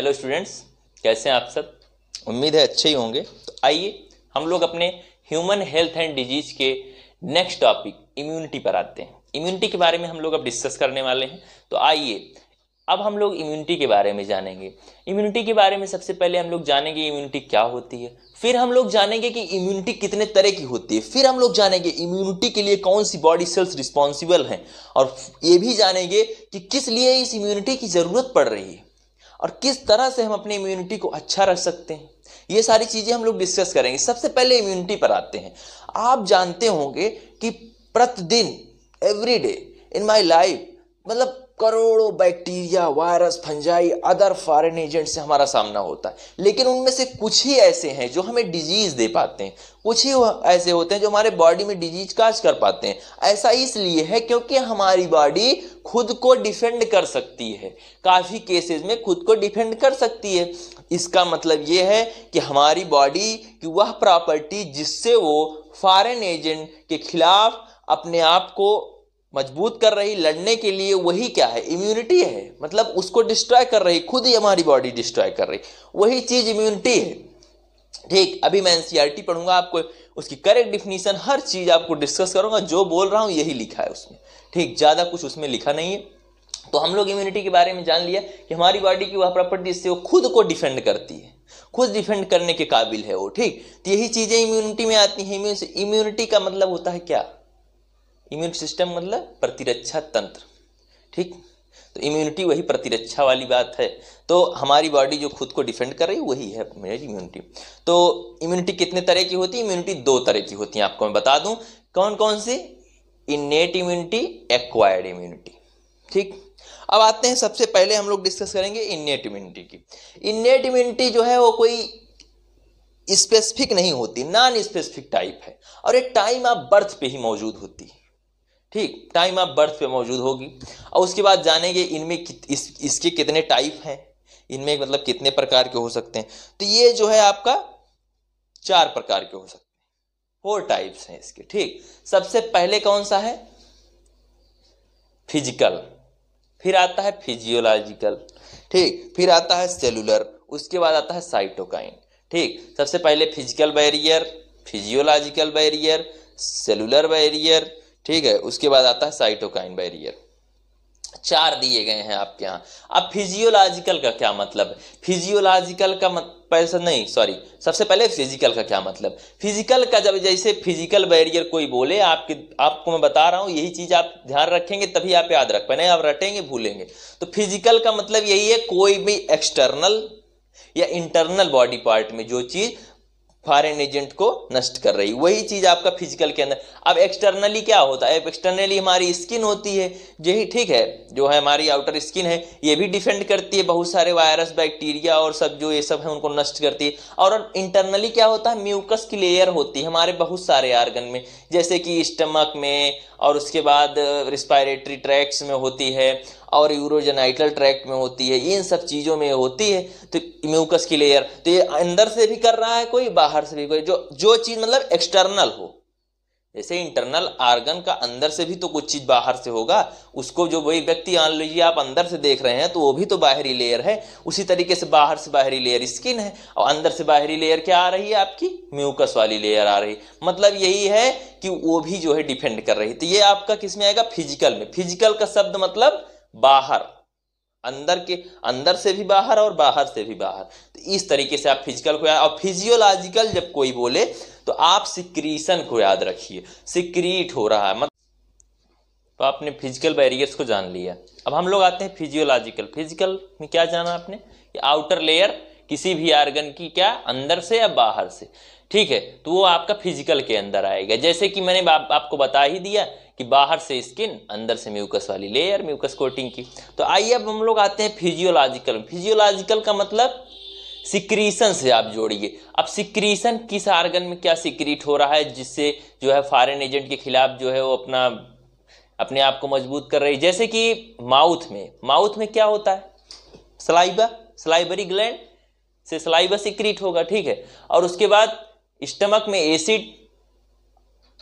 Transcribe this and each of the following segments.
Hello students कैसे हैं आप सब उम्मीद है अच्छे ही होंगे तो आइए हम लोग अपने ह्यूमन हेल्थ एंड डिजीज के नेक्स्ट टॉपिक इम्यूनिटी पर आते हैं इम्यूनिटी के बारे में हम लोग अब डिस्कस करने वाले हैं तो आइए अब हम लोग इम्यूनिटी के बारे में जानेंगे इम्यूनिटी के बारे में सबसे पहले हम लोग जानेंगे इम्यूनिटी क्या होती है फिर हम लोग जानेंगे कि इम्यूनिटी कितने तरह की होती है फिर हम लोग जानेंगे इम्यूनिटी के लिए कौन सी बॉडी सेल्स रिस्पॉन्सिबल हैं और ये भी जानेंगे कि किस लिए इस इम्यूनिटी की ज़रूरत पड़ रही है और किस तरह से हम अपनी इम्यूनिटी को अच्छा रख सकते हैं ये सारी चीज़ें हम लोग डिस्कस करेंगे सबसे पहले इम्यूनिटी पर आते हैं आप जानते होंगे कि प्रतिदिन every day in my life मतलब करोड़ों bacteria virus fungi other foreign agent से हमारा सामना होता है लेकिन उनमें से कुछ ही ऐसे हैं जो हमें डिजीज़ दे पाते हैं कुछ ही ऐसे होते हैं जो हमारे बॉडी में डिजीज काज कर पाते हैं ऐसा इसलिए है क्योंकि हमारी बॉडी खुद को डिफेंड कर सकती है काफ़ी केसेस में खुद को डिफेंड कर सकती है इसका मतलब ये है कि हमारी बॉडी की वह प्रॉपर्टी जिससे वो फॉरेन एजेंट के खिलाफ अपने आप को मजबूत कर रही लड़ने के लिए वही क्या है इम्यूनिटी है मतलब उसको डिस्ट्रॉय कर रही खुद ही हमारी बॉडी डिस्ट्रॉय कर रही वही चीज़ इम्यूनिटी है ठीक अभी मैं एन e पढ़ूंगा आपको उसकी करेक्ट डिफिनीशन हर चीज़ आपको डिस्कस करूंगा जो बोल रहा हूँ यही लिखा है उसमें ठीक ज़्यादा कुछ उसमें लिखा नहीं है तो हम लोग इम्यूनिटी के बारे में जान लिया कि हमारी बॉडी की वह प्रॉपर्टी से वो खुद को डिफेंड करती है खुद डिफेंड करने के काबिल है वो ठीक तो यही चीज़ें इम्यूनिटी में आती हैं इम्यूनिटी का मतलब होता है क्या इम्यून सिस्टम मतलब प्रतिरक्षा तंत्र ठीक तो इम्यूनिटी वही प्रतिरक्षा वाली बात है तो हमारी बॉडी जो खुद को डिफेंड कर रही है वही है मेरी इम्यूनिटी तो इम्यूनिटी कितने तरह की होती है इम्यूनिटी दो तरह की होती है आपको मैं बता दूं कौन कौन सी इनेट इम्यूनिटी एक्वायर्ड इम्यूनिटी ठीक अब आते हैं सबसे पहले हम लोग डिस्कस करेंगे इनेट इम्यूनिटी की इनेट इम्यूनिटी जो है वो कोई स्पेसिफिक नहीं होती नॉन स्पेसिफिक टाइप है और ये टाइम आप बर्थ पे ही मौजूद होती है ठीक टाइम ऑफ बर्थ पे मौजूद होगी और उसके बाद जानेंगे इनमें कि, इस, इसके कितने टाइप हैं इनमें मतलब कितने प्रकार के हो सकते हैं तो ये जो है आपका चार प्रकार के हो सकते हैं फोर टाइप्स हैं इसके ठीक सबसे पहले कौन सा है फिजिकल फिर आता है फिजियोलॉजिकल ठीक फिर आता है सेलुलर उसके बाद आता है साइटोकाइन ठीक सबसे पहले physical barrier physiological barrier cellular barrier ठीक है उसके बाद आता है साइटोकाइन बैरियर चार दिए गए हैं आपके यहाँ अब फिजियोलॉजिकल का क्या मतलब फिजियोलॉजिकल का मत पैसा नहीं सॉरी सबसे पहले फिजिकल का क्या मतलब फिजिकल का जब जैसे फिजिकल बैरियर कोई बोले आपके आपको मैं बता रहा हूँ यही चीज़ आप ध्यान रखेंगे तभी आप याद रख पाए आप रटेंगे भूलेंगे तो फिजिकल का मतलब यही है कोई भी एक्सटर्नल या इंटरनल बॉडी पार्ट में जो चीज़ फॉरन एजेंट को नष्ट कर रही वही चीज आपका फिजिकल के अंदर अब एक्सटर्नली क्या होता है एक्सटर्नली हमारी स्किन होती है जो ही ठीक है जो है हमारी आउटर स्किन है ये भी डिफेंड करती है बहुत सारे वायरस बैक्टीरिया और सब जो ये सब है उनको नष्ट करती है और इंटरनली क्या होता है म्यूकस की लेयर होती है हमारे बहुत सारे आर्गन में जैसे कि स्टमक में और उसके बाद रिस्पायरेटरी ट्रैक्स में होती है और यूरोजेनाइटल ट्रैक्ट में होती है इन सब चीज़ों में होती है तो म्यूकस की लेयर तो ये अंदर से भी कर रहा है कोई बाहर से भी कोई जो जो चीज़ मतलब एक्सटर्नल हो जैसे इंटरनल आर्गन का अंदर से भी तो कुछ चीज़ बाहर से होगा उसको जो वही व्यक्ति आन लीजिए आप अंदर से देख रहे हैं तो वो भी तो बाहरी लेयर है उसी तरीके से बाहर से बाहरी लेयर स्किन है और अंदर से बाहरी लेयर क्या आ रही है आपकी म्यूकस वाली लेयर आ रही मतलब यही है कि वो भी जो है डिपेंड कर रही तो ये आपका किस में आएगा फिजिकल में फिजिकल का शब्द मतलब बाहर अंदर के अंदर से भी बाहर और बाहर से भी बाहर तो इस तरीके से आप फिजिकल को याद और फिजियोलॉजिकल जब कोई बोले तो आप सिक्रीशन को याद रखिए सिक्रीट हो रहा है मतलब तो आपने फिजिकल बैरियर्स को जान लिया अब हम लोग आते हैं फिजियोलॉजिकल फिजिकल में क्या जाना आपने आउटर लेयर किसी भी आर्गन की क्या अंदर से या बाहर से ठीक है तो वो आपका फिजिकल के अंदर आएगा जैसे कि मैंने आप, आपको बता ही दिया कि बाहर से स्किन अंदर से म्यूकस वाली लेयर म्यूकस कोटिंग की तो आइए अब हम लोग आते हैं फिजियोलॉजिकल फिजियोलॉजिकल का मतलब सिक्रीशन से आप जोड़िए अब सिक्रीशन किस आर्गन में क्या सिक्रीट हो रहा है जिससे जो है फॉरेन एजेंट के खिलाफ जो है वो अपना अपने आप को मजबूत कर रही जैसे कि माउथ में माउथ में क्या होता है स्लाइबा स्लाइबरी ग्लैंड से स्लाइबा सिक्रीट होगा ठीक है और उसके बाद स्टमक में एसिड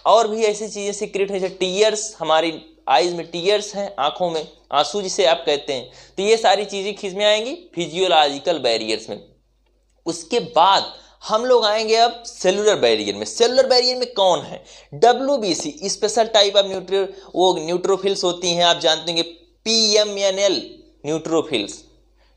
और भी ऐसी चीज़ें सीक्रेट है जैसे टीयर्स हमारी आईज में टीयर्स हैं आंखों में आंसू जिसे आप कहते हैं तो ये सारी चीज़ें खींच में आएंगी फिजियोलॉजिकल बैरियर्स में उसके बाद हम लोग आएंगे अब सेलुलर बैरियर में सेलुलर बैरियर में कौन है W special type of neutro वो न्यूट्रोफिल्स होती हैं आप जानते होंगे P M N L neutrophils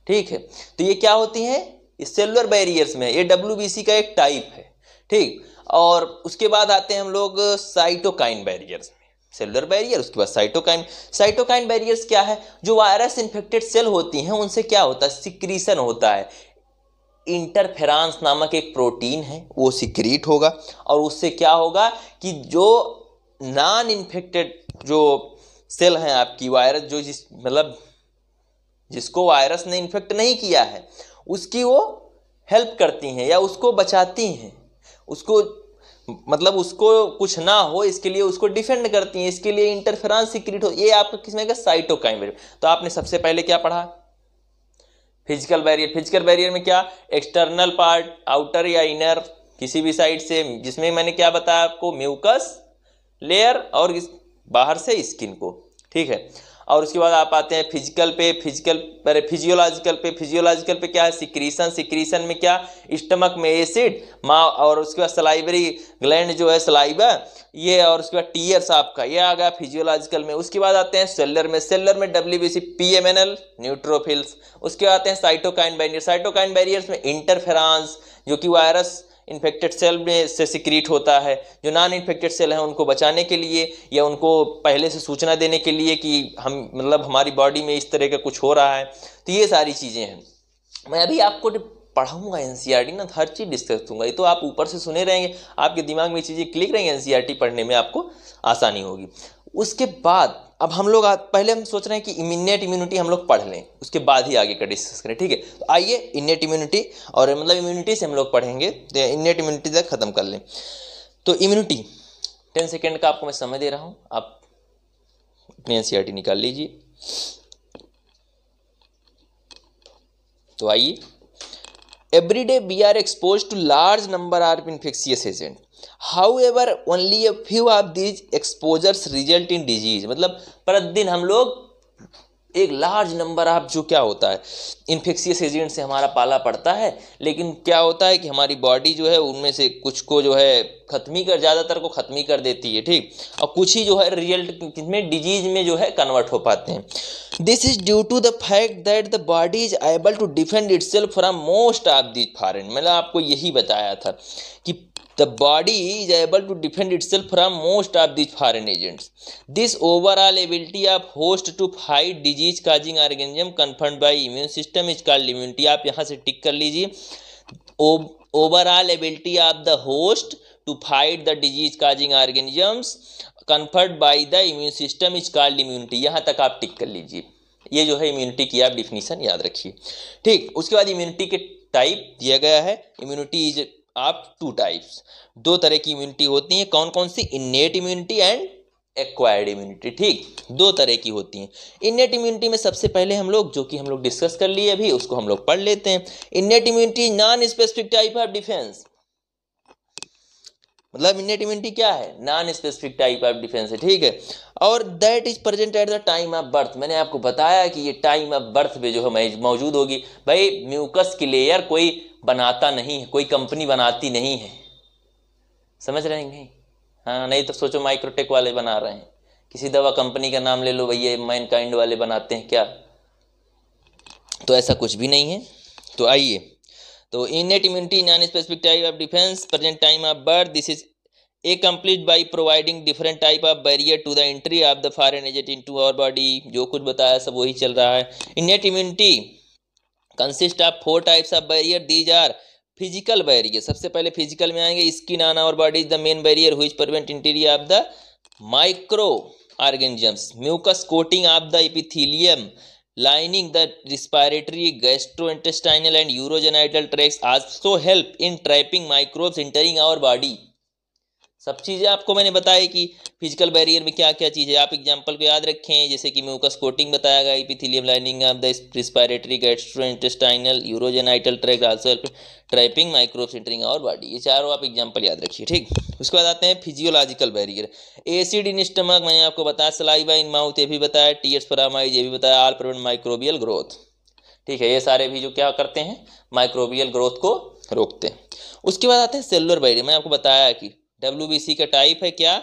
ठीक है तो ये क्या होती हैं सेलुलर बैरियर्स में ये डब्ल्यू का एक टाइप है ठीक और उसके बाद आते हैं हम लोग साइटोकाइन बैरियर्स सेलुलर बैरियर उसके बाद साइटोकाइन साइटोकाइन बैरियर्स क्या है जो वायरस इन्फेक्टेड सेल होती हैं उनसे क्या होता है सिक्रीसन होता है इंटरफेरांस नामक एक प्रोटीन है वो सिक्रीट होगा और उससे क्या होगा कि जो नॉन इन्फेक्टेड जो सेल हैं आपकी वायरस जो जिस मतलब जिसको वायरस ने इन्फेक्ट नहीं किया है उसकी वो हेल्प करती हैं या उसको बचाती हैं उसको मतलब उसको कुछ ना हो इसके लिए उसको डिफेंड करती हैं इसके लिए इंटरफेरेंस क्रिएट हो ये आपका किसमें का साइटोकाइन बैरियर तो आपने सबसे पहले क्या पढ़ा फिजिकल बैरियर फिजिकल बैरियर में क्या एक्सटर्नल पार्ट आउटर या इनर किसी भी साइड से जिसमें मैंने क्या बताया आपको म्यूकस लेयर और बाहर से स्किन को ठीक है और उसके बाद आप आते हैं फिजिकल पे फिजिकल पर फिजियोलॉजिकल पे फिजियोलॉजिकल पे क्या है सिक्रीशन सिक्रीशन में क्या स्टमक में एसिड माँ और उसके बाद सलाइबरी ग्लैंड जो है सलाइवा ये और उसके बाद टीयर्स आपका ये आ गया फिजियोलॉजिकल में उसके बाद आते हैं सेलर में सेलर में W B C P M N L neutrophils उसके बाद आते हैं साइटोकाइन बैरियर साइटोकाइन बैरियर्स में इंटरफेरांस जो कि वायरस इन्फेक्टेड सेल में से सिक्रीट होता है जो नॉन इन्फेक्टेड सेल हैं उनको बचाने के लिए या उनको पहले से सूचना देने के लिए कि हम मतलब हमारी बॉडी में इस तरह का कुछ हो रहा है तो ये सारी चीज़ें हैं मैं अभी आपको पढ़ाऊंगा एन e ना हर चीज़ डिस्कस दूंगा ये तो आप ऊपर से सुने रहेंगे आपके दिमाग में चीज़ें क्लिक रहेंगी एन पढ़ने में आपको आसानी होगी उसके बाद अब हम लोग पहले हम सोच रहे हैं कि इमिनेट इम्यूनिटी हम लोग पढ़ लें उसके बाद ही आगे का डिस्कस करें ठीक है तो आइए इन्नेट इम्यूनिटी और मतलब इम्यूनिटी से हम लोग पढ़ेंगे तो इन्नेट इम्यूनिटी तक ख़त्म कर लें तो इम्यूनिटी टेन सेकेंड का आपको मैं समय दे रहा हूँ आप अपनी एन e निकाल लीजिए तो आइए every day we are expose to large number or infectious agent however only a few of these exposures result in disease मतलब प्रतिदिन हम लोग एक लार्ज नंबर आप जो क्या होता है इन्फेक्शियस एजेंट से हमारा पाला पड़ता है लेकिन क्या होता है कि हमारी बॉडी जो है उनमें से कुछ को जो है ख़त्म ही कर ज़्यादातर को ख़त्म ही कर देती है ठीक और कुछ ही जो है रिजल्ट में डिजीज में जो है कन्वर्ट हो पाते हैं this is due to the fact that the body is able to defend itself most of these foreign मैंने आपको यही बताया था कि The body is able to defend itself from most of these foreign agents. This overall ability of host to fight disease causing organism confirmed by immune system is called immunity. aap yahan se tick kar lijiye overall ability of the host to fight the disease causing organisms confirmed by the immune system is called immunity yahan tak aap tick kar lijiye ये जो है immunity की आप definition याद रखिए ठीक उसके बाद इम्यूनिटी के टाइप दिया गया है immunity is of two types दो तरह की इम्यूनिटी होती है कौन कौन सी innate immunity and acquired immunity ठीक दो तरह की होती हैं इन्नेट इम्यूनिटी में सबसे पहले हम लोग जो कि हम लोग डिस्कस कर लिए अभी उसको हम लोग पढ़ लेते हैं innate immunity non specific type of defence मतलब इनेट इम्यूनिटी क्या है non specific type of defence है ठीक है और that is present at the time of birth मैंने आपको बताया कि ये टाइम ऑफ बर्थ पे जो है मौजूद होगी भाई म्यूकस की लेयर कोई बनाता नहीं है कोई कंपनी बनाती नहीं है समझ रहे हैं हाँ नहीं तो सोचो माइक्रोटेक वाले बना रहे हैं किसी दवा कंपनी का नाम ले लो भैया माइंड वाले बनाते हैं क्या तो ऐसा कुछ भी नहीं है तो आइए तो innate immunity non specific type of defence present time of birth this is a complete by providing different type of barrier to the entry of the foreign agent into our body जो कुछ बताया सब वही चल रहा है innate immunity consist of four types of barrier these are physical barrier सबसे पहले फिजिकल में आएंगे skin on our body is the main barrier हुई prevent interior of the microorganisms mucus coating of the epithelium lining the respiratory, gastrointestinal and urogenital tracts also help in trapping microbes entering our body. सब चीज़ें आपको मैंने बताई कि physical barrier में क्या क्या चीज़ें आप एग्जाम्पल को याद रखें जैसे कि म्यूकस कोटिंग बताया गया epithelium lining of the respiratory intestinal urogenital tract also trapping microbes और बॉडी ये चारों आप एग्जाम्पल याद रखिए ठीक उसके बाद आते हैं physiological barrier acid in stomach मैंने आपको बताया सलाइवा इन माउथ ये भी बताया एस फरामाइज ये भी बताया आल प्रवेंट माइक्रोबियल ग्रोथ ठीक है ये सारे भी जो क्या करते हैं माइक्रोबियल ग्रोथ को रोकते हैं उसके बाद आते हैं सेलुलर बैरियर मैंने आपको बताया कि डब्ल्यू का टाइप है क्या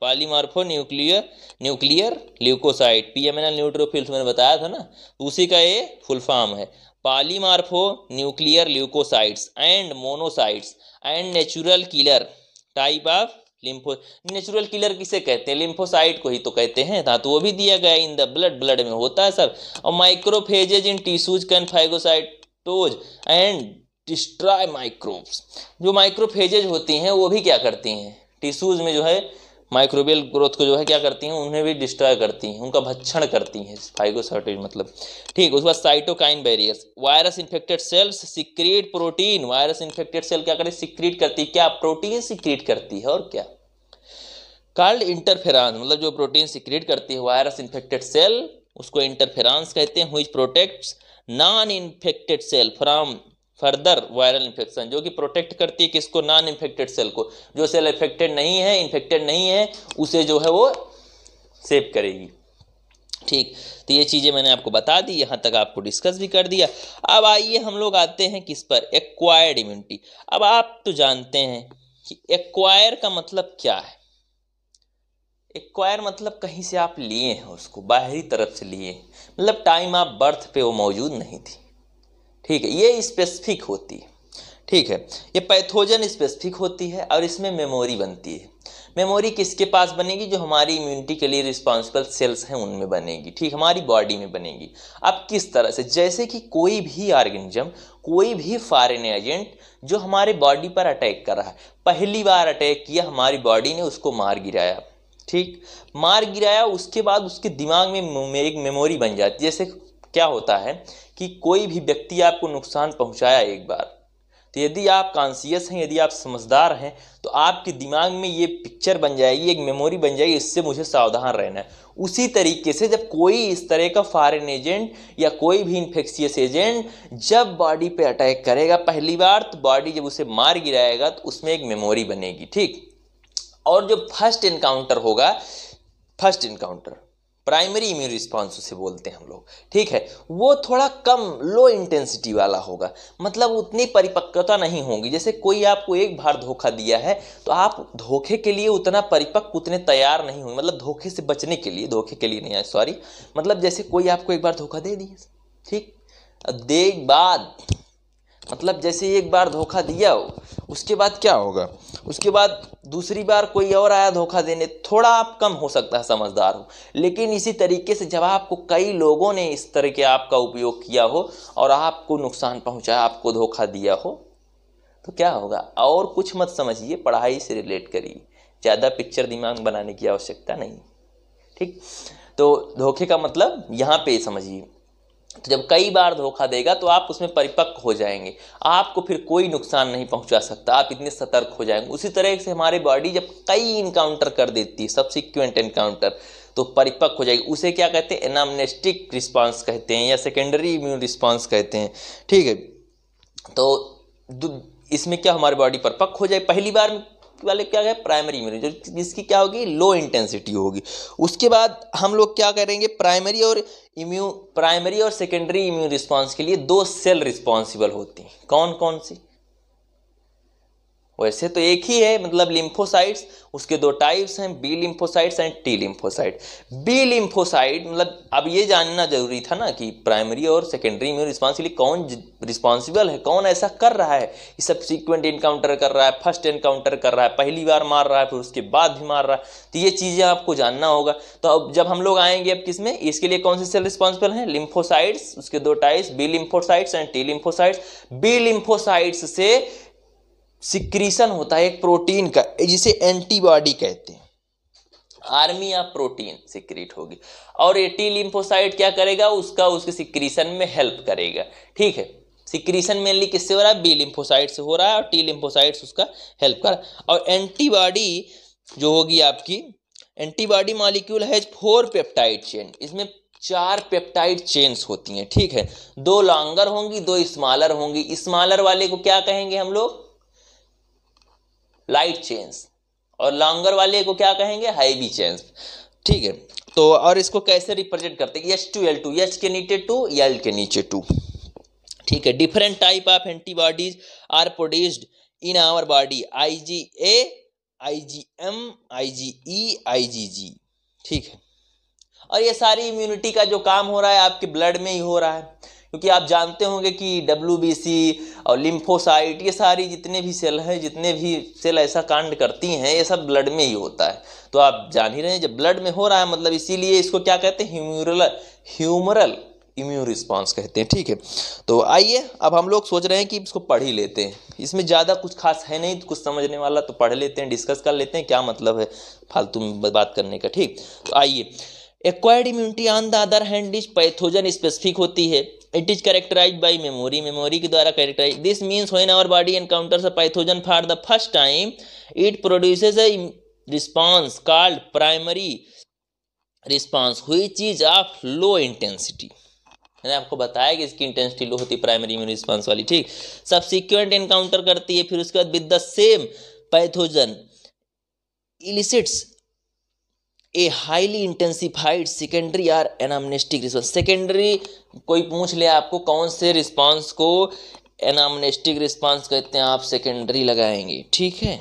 polymorphonuclear nuclear leukocyte PMNL neutrophils मैंने बताया था ना उसी का ये फुल फॉर्म है polymorphonuclear leukocytes and monocytes and natural killer type of lympho natural killer किसे कहते हैं लिम्फोसाइट को ही तो कहते हैं हाँ तो वो भी दिया गया इन द ब्लड ब्लड में होता है सब और macrophages in tissues can phagocytose and destroy microbes जो माइक्रोफेजेज होती हैं वो भी क्या करती हैं टिश्यूज में जो है माइक्रोबियल ग्रोथ को जो है क्या करती हैं उन्हें भी डिस्ट्रॉय करती हैं उनका भक्षण करती हैं फाइगोसर्टेज मतलब ठीक उसके बाद cytokine barriers virus infected cells secrete protein virus infected cell क्या करें सिक्रीट करती है क्या प्रोटीन सिक्रीट करती है और क्या कार्ड इंटरफेरांस मतलब जो प्रोटीन सिक्रीट करती है वायरस इन्फेक्टेड सेल उसको इंटरफेरांस कहते हैं हुई protects non infected cell from further viral infection जो कि प्रोटेक्ट करती है किसको नॉन इन्फेक्टेड सेल को जो सेल इन्फेक्टेड नहीं है इन्फेक्टेड नहीं है उसे जो है वो सेव करेगी ठीक तो ये चीज़ें मैंने आपको बता दी यहाँ तक आपको डिस्कस भी कर दिया अब आइए हम लोग आते हैं किस पर एक्वायर्ड इम्यूनिटी अब आप तो जानते हैं कि एक्वायर का मतलब क्या है एक्वायर मतलब कहीं से आप लिए हैं उसको बाहरी तरफ से लिए मतलब टाइम आप बर्थ पे वो मौजूद नहीं थी ठीक है ये स्पेसिफिक होती है ठीक है ये पैथोजन स्पेसिफिक होती है और इसमें मेमोरी बनती है मेमोरी किसके पास बनेगी जो हमारी इम्यूनिटी के लिए रिस्पॉन्सिबल सेल्स हैं उनमें बनेगी ठीक हमारी बॉडी में बनेगी अब किस तरह से जैसे कि कोई भी ऑर्गेनिज्म कोई भी फॉरेन एजेंट जो हमारे बॉडी पर अटैक कर रहा है पहली बार अटैक किया हमारी बॉडी ने उसको मार गिराया ठीक मार गिराया उसके बाद उसके दिमाग में एक मेमोरी बन जाती है जैसे क्या होता है कि कोई भी व्यक्ति आपको नुकसान पहुंचाया एक बार तो यदि आप कॉन्सियस हैं यदि आप समझदार हैं तो आपके दिमाग में ये पिक्चर बन जाएगी एक मेमोरी बन जाएगी इससे मुझे सावधान रहना है उसी तरीके से जब कोई इस तरह का फॉरेन एजेंट या कोई भी इन्फेक्शियस एजेंट जब बॉडी पे अटैक करेगा पहली बार तो बॉडी जब उसे मार गिराएगा तो उसमें एक मेमोरी बनेगी ठीक और जो फर्स्ट इनकाउंटर होगा first encounter primary immune response उसे बोलते हैं हम लोग ठीक है वो थोड़ा कम लो इंटेंसिटी वाला होगा मतलब उतनी परिपक्वता नहीं होगी जैसे कोई आपको एक बार धोखा दिया है तो आप धोखे के लिए उतना परिपक्व उतने तैयार नहीं होंगे मतलब धोखे से बचने के लिए धोखे के लिए नहीं आए सॉरी मतलब जैसे कोई आपको एक बार धोखा दे दिया ठीक देख बाद मतलब जैसे एक बार धोखा दिया हो उसके बाद क्या होगा उसके बाद दूसरी बार कोई और आया धोखा देने थोड़ा आप कम हो सकता है समझदार हो लेकिन इसी तरीके से जब आपको कई लोगों ने इस तरह के आपका उपयोग किया हो और आपको नुकसान पहुंचा आपको धोखा दिया हो तो क्या होगा और कुछ मत समझिए पढ़ाई से रिलेट करिए ज़्यादा पिक्चर दिमाग बनाने की आवश्यकता नहीं ठीक तो धोखे का मतलब यहाँ पे समझिए तो जब कई बार धोखा देगा तो आप उसमें परिपक्व हो जाएंगे आपको फिर कोई नुकसान नहीं पहुंचा सकता आप इतने सतर्क हो जाएंगे उसी तरह से हमारी बॉडी जब कई इनकाउंटर कर देती है सबसिक्वेंट इनकाउंटर तो परिपक्व हो जाएगी उसे क्या कहते हैं एनामनेस्टिक रिस्पांस कहते हैं या सेकेंडरी इम्यून रिस्पॉन्स कहते हैं ठीक है तो इसमें क्या हमारी बॉडी परिपक्व हो जाए पहली बार वाले क्या है प्राइमरी इमेज जो जिसकी क्या होगी लो इंटेंसिटी होगी उसके बाद हम लोग क्या करेंगे प्राइमरी और इम्यू प्राइमरी और सेकेंडरी इम्यून रिस्पॉन्स के लिए दो सेल रिस्पॉन्सिबल होती हैं कौन कौन सी वैसे तो एक ही है मतलब लिम्फोसाइट्स उसके दो टाइप्स हैं B lymphocytes and T lymphocyte B lymphocyte मतलब अब ये जानना जरूरी था ना कि प्राइमरी और सेकेंडरी इम्यून रिस्पॉन्स के लिए कौन रिस्पॉन्सिबल है कौन ऐसा कर रहा है कि सिक्वेंट इनकाउंटर कर रहा है फर्स्ट इनकाउंटर कर रहा है पहली बार मार रहा है फिर उसके बाद भी मार रहा है तो ये चीज़ें आपको जानना होगा तो अब जब हम लोग आएंगे अब किस में इसके लिए कौन से सेल रिस्पॉन्सिबल हैं लिम्फोसाइट्स उसके दो types B lymphocytes and T lymphocytes B lymphocytes से सिक्रीशन होता है एक प्रोटीन का जिसे एंटीबॉडी कहते हैं आर्मी या प्रोटीन सिक्रीट होगी और एटी लिम्फोसाइट क्या करेगा उसका उसके सिक्रीशन में हेल्प करेगा ठीक है सिक्रीशन मेनली किससे हो रहा है बी लिम्फोसाइट से हो रहा है और टी लिम्फोसाइड उसका हेल्प कर और एंटीबॉडी जो होगी आपकी एंटीबॉडी मॉलिक्यूल है फोर पेप्टाइड चेन इसमें चार पेप्टाइड चेन्स होती हैं ठीक है दो लॉन्गर होंगी दो स्मॉलर होंगी स्मॉलर वाले को क्या कहेंगे हम लोग लाइट चेन्स और लॉन्गर वाले को क्या कहेंगे हाईवी चेन्स ठीक है तो और इसको कैसे रिप्रेजेंट करते हैं H two L two H के नीचे टू एल के नीचे टू ठीक है different type of antibodies are produced in our body I G A I G M I G E I G G ठीक है और ये सारी इम्यूनिटी का जो काम हो रहा है आपके ब्लड में ही हो रहा है क्योंकि आप जानते होंगे कि डब्ल्यू और लिम्फोसाइट ये सारी जितने भी सेल हैं जितने भी सेल ऐसा कांड करती हैं ये सब ब्लड में ही होता है तो आप जान ही रहे हैं जब ब्लड में हो रहा है मतलब इसीलिए इसको क्या कहते हैं ह्यूमरल ह्यूमरल इम्यून रिस्पॉन्स कहते हैं ठीक है तो आइए अब हम लोग सोच रहे हैं कि इसको पढ़ ही लेते हैं इसमें ज़्यादा कुछ खास है नहीं तो कुछ समझने वाला तो पढ़ लेते हैं डिस्कस कर लेते हैं क्या मतलब है फालतू में बात करने का ठीक तो आइए acquired immunity on the other hand is pathogen specific होती है it is characterise by memory memory के द्वारा characterise this means when our body encounter pathogen for the first time it produce a response called primary response हुई चीज of low intensity मैंने आपको बताया कि इसकी इंटेंसिटी लो होती है प्राइमरी इम्यून रिस्पॉन्स वाली ठीक सब सिक्वेंट इनकाउंटर करती है फिर उसके बाद with the same pathogen elicits a highly intensified secondary or anamnestic response secondary कोई पूछ ले आपको कौन से रिस्पॉन्स को एनामनेस्टिक रिस्पॉन्स कहते हैं आप सेकेंडरी लगाएंगे ठीक है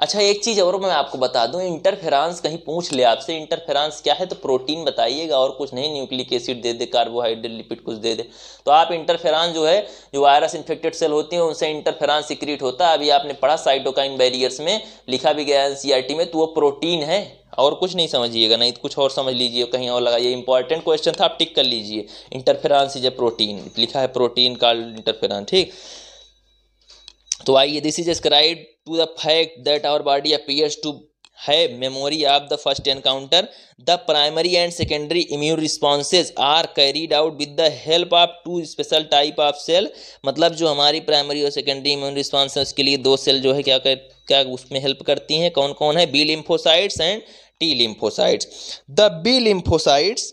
अच्छा एक चीज़ और मैं आपको बता दूं इंटरफेरेंस कहीं पूछ ले आपसे इंटरफेरेंस क्या है तो प्रोटीन बताइएगा और कुछ नहीं न्यूक्लिक एसिड दे दे कार्बोहाइड्रेट लिपिड कुछ दे दे तो आप इंटरफेरेंस जो है जो वायरस इन्फेक्टेड सेल होती है उनसे इंटरफेरेंस सिक्रीट होता है अभी आपने पढ़ा साइटोकाइन बैरियर्स में लिखा भी गया एन में तो वो प्रोटीन है और कुछ नहीं समझिएगा नहीं तो कुछ और समझ लीजिए कहीं और लगाइए इंपॉर्टेंट क्वेश्चन था आप टिक कर लीजिए इंटरफेरांस इज ए प्रोटीन लिखा है प्रोटीन कॉल्ड इंटरफेरान ठीक तो आइए this is ascribe to the fact that our body appears to है memory of the first encounter the primary and secondary immune responses are carried out with the help of two special type of cell मतलब जो हमारी primary और secondary immune response है उसके लिए दो cell जो है क्या कर क्या उसमें हेल्प करती हैं कौन कौन है B lymphocytes and T lymphocytes the B lymphocytes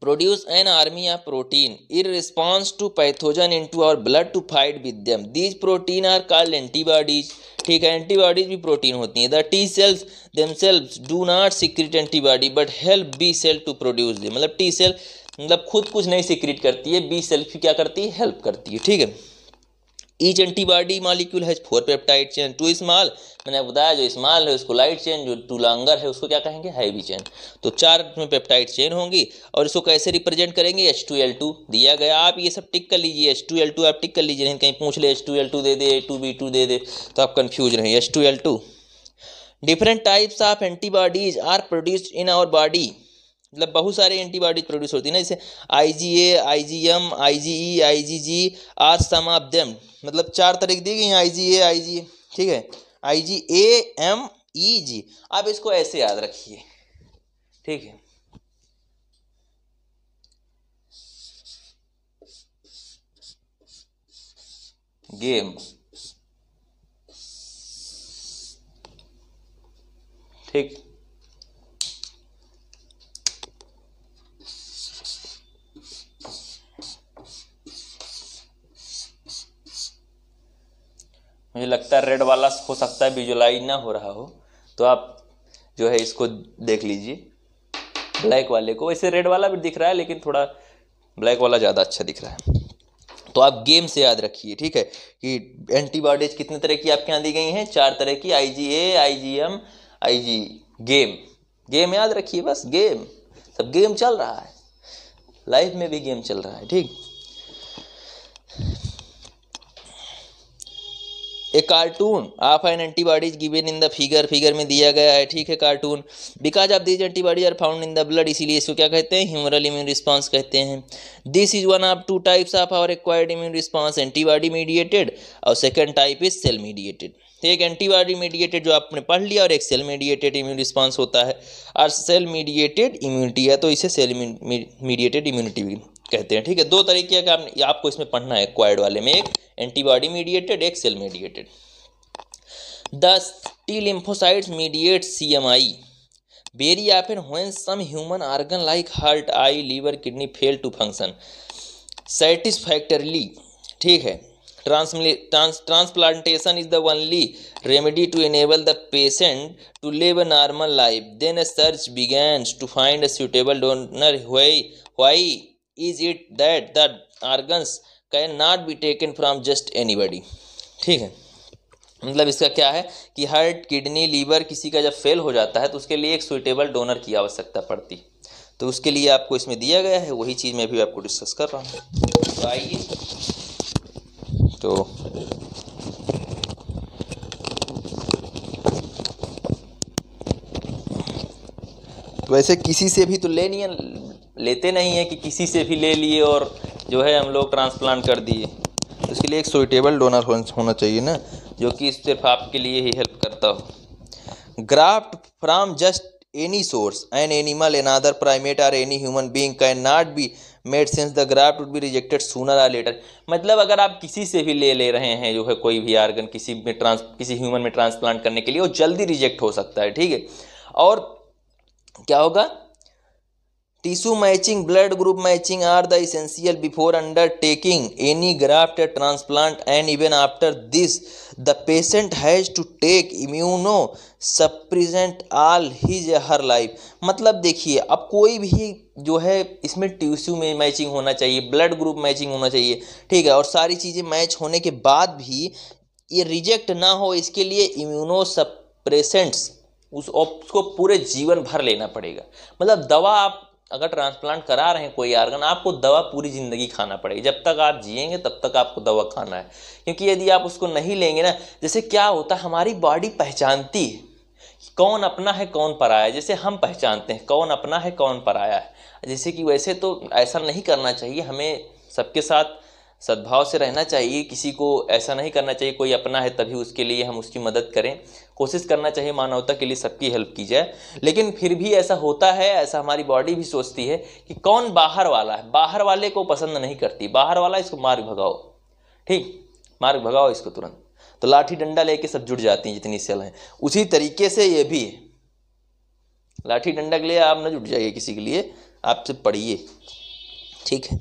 produce an army of protein in response to pathogen into our blood to fight with them these protein are called antibodies ठीक है antibodies भी protein होती हैं the T cells them cells do not secrete antibody but help B cell to produce the मतलब T cell मतलब खुद कुछ नहीं सिक्रिट करती है बी सेल्फ क्या करती है हेल्प करती है ठीक है each antibody molecule has four peptide chain two small मैंने बताया जो स्मॉल है उसको लाइट चेन जो टू लॉन्गर है उसको क्या कहेंगे हैवी चेन तो चार में पेप्टाइड चेन होंगी और इसको कैसे रिप्रेजेंट करेंगे एच टू एल टू दिया गया आप ये सब टिक कर लीजिए एच टू एल टू आप टिक कर लीजिए नहीं कहीं पूछ ले एच टू एल टू दे दे ए टू बी टू दे दे तो आप कन्फ्यूज रहें H two L two different types of antibodies are produced in our body मतलब बहुत सारे एंटीबॉडीज प्रोड्यूस होती है ना जैसे I G A I G M I G E I G G are some of them मतलब चार तारीख दी गई हैं आई जी ए आई जी ए ठीक है आई जी ए एम ई जी आप इसको ऐसे याद रखिए ठीक है गेम ठीक मुझे लगता है रेड वाला हो सकता है विजुलाइज ना हो रहा हो तो आप जो है इसको देख लीजिए ब्लैक वाले को वैसे रेड वाला भी दिख रहा है लेकिन थोड़ा ब्लैक वाला ज़्यादा अच्छा दिख रहा है तो आप गेम से याद रखिए ठीक है कि एंटीबॉडीज कितने तरह की आपके यहाँ दी गई हैं चार तरह की I G A I G M I G game game याद रखिए बस गेम सब गेम चल रहा है लाइफ में भी गेम चल रहा है ठीक a cartoon of an antibodies given in the figure figure में दिया गया है ठीक है cartoon because of this antibodies are found in the blood इसीलिए इसको क्या कहते हैं ह्यूमरल इम्यून रिस्पॉन्स कहते हैं this is one of two types of our acquired immune response antibody mediated और second type is cell mediated एक antibody mediated जो आपने पढ़ लिया और एक सेल मीडिएटेड इम्यून रिस्पॉन्स होता है और सेल मीडिएटेड इम्यूनिटी है तो इसे सेल मीडिएटेड इम्यूनिटी भी कहते हैं ठीक है दो तरीके का आपको इसमें पढ़ना है क्वाइड वाले में एक एंटीबॉडी मीडिएटेड एक cell mediated the T lymphocytes mediate C M I very often when some human organ like heart eye liver kidney fail to function satisfactorily ठीक है transplantation is the only remedy to enable the patient to live a normal life then a search begins to find a suitable donor हुई why is it that the organs can not be taken from just anybody ठीक है मतलब इसका क्या है कि heart kidney liver किसी का जब फेल हो जाता है तो उसके लिए एक सुइटेबल डोनर की आवश्यकता पड़ती है तो उसके लिए आपको इसमें दिया गया है वही चीज़ मैं भी आपको डिस्कस कर रहा हूँ तो आइए तो तो ऐसे किसी से भी तो ले नहीं है लेते नहीं हैं कि किसी से भी ले लिए और जो है हम लोग ट्रांसप्लांट कर दिए उसके तो लिए एक सुइटेबल डोनर होना चाहिए ना जो कि सिर्फ आपके लिए ही हेल्प करता हो graft from just any source an animal an other primate or any human being can not be made sense the graft would be rejected sooner or later मतलब अगर आप किसी से भी ले ले रहे हैं जो है कोई भी आर्गन किसी में ट्रांस किसी ह्यूमन में ट्रांसप्लांट करने के लिए वो जल्दी रिजेक्ट हो सकता है ठीक है और क्या होगा tissue matching blood group matching are the essential before undertaking any graft transplant and even after this the patient has to take immunosuppressant all his her life मतलब देखिए अब कोई भी जो है इसमें टिश्यू में मैचिंग होना चाहिए ब्लड ग्रुप मैचिंग होना चाहिए ठीक है और सारी चीज़ें मैच होने के बाद भी ये रिजेक्ट ना हो इसके लिए इम्यूनो सप्रेसेंट्स उस उसको पूरे जीवन भर लेना पड़ेगा मतलब दवा आप अगर ट्रांसप्लांट करा रहे हैं कोई आर्गन आपको दवा पूरी ज़िंदगी खाना पड़ेगी जब तक आप जिएंगे तब तक आपको दवा खाना है क्योंकि यदि आप उसको नहीं लेंगे ना जैसे क्या होता है हमारी बॉडी पहचानती है कौन अपना है कौन पराया जैसे हम पहचानते हैं कौन अपना है कौन पराया है जैसे कि वैसे तो ऐसा नहीं करना चाहिए हमें सबके साथ सद्भाव से रहना चाहिए किसी को ऐसा नहीं करना चाहिए कोई अपना है तभी उसके लिए हम उसकी मदद करें कोशिश करना चाहिए मानवता के लिए सबकी हेल्प की जाए लेकिन फिर भी ऐसा होता है ऐसा हमारी बॉडी भी सोचती है कि कौन बाहर वाला है बाहर वाले को पसंद नहीं करती बाहर वाला इसको मार्ग भगाओ ठीक मार्ग भगाओ इसको तुरंत तो लाठी डंडा लेके सब जुड़ जाती हैं जितनी सेल हैं उसी तरीके से ये भी लाठी डंडा के लिए आप ना जुट जाइए किसी के लिए आपसे पढ़िए ठीक है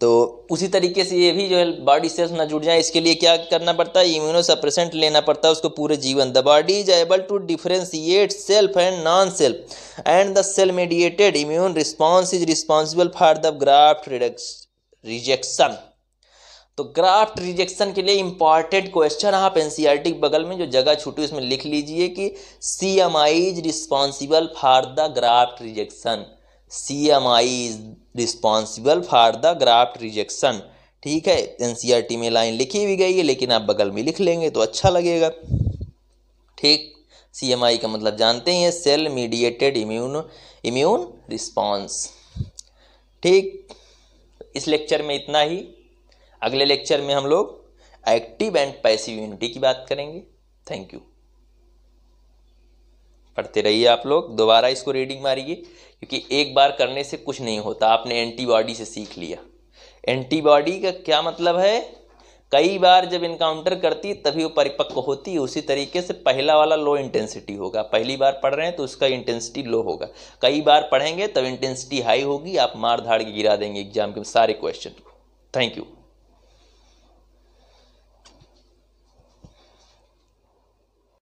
तो उसी तरीके से ये भी जो है बॉडी सेल्स ना जुड़ जाए इसके लिए क्या करना पड़ता है इम्यूनो सप्रेसेंट लेना पड़ता है उसको पूरे जीवन the body is able to differentiate self and non self and the cell mediated immune response is responsible for the graft rejection तो ग्राफ्ट रिजेक्शन के लिए इंपॉर्टेंट क्वेश्चन आप एन के e बगल में जो जगह छूटी उसमें लिख लीजिए कि C M I is responsible for the graft rejection I is responsible for the graft rejection ठीक है एन e में लाइन लिखी भी गई है लेकिन आप बगल में लिख लेंगे तो अच्छा लगेगा ठीक सी एम आई का मतलब जानते हैं cell mediated immune immune response ठीक इस लेक्चर में इतना ही अगले लेक्चर में हम लोग एक्टिव एंड पैसिव इम्यूनिटी की बात करेंगे थैंक यू पढ़ते रहिए आप लोग दोबारा इसको रीडिंग मारिए क्योंकि एक बार करने से कुछ नहीं होता आपने एंटीबॉडी से सीख लिया एंटीबॉडी का क्या मतलब है कई बार जब इनकाउंटर करती है तभी वो परिपक्व होती है उसी तरीके से पहला वाला लो इंटेंसिटी होगा पहली बार पढ़ रहे हैं तो उसका इंटेंसिटी लो होगा कई बार पढ़ेंगे तब इंटेंसिटी हाई होगी आप मार धाड़ के गिरा देंगे एग्जाम के सारे क्वेश्चन को थैंक यू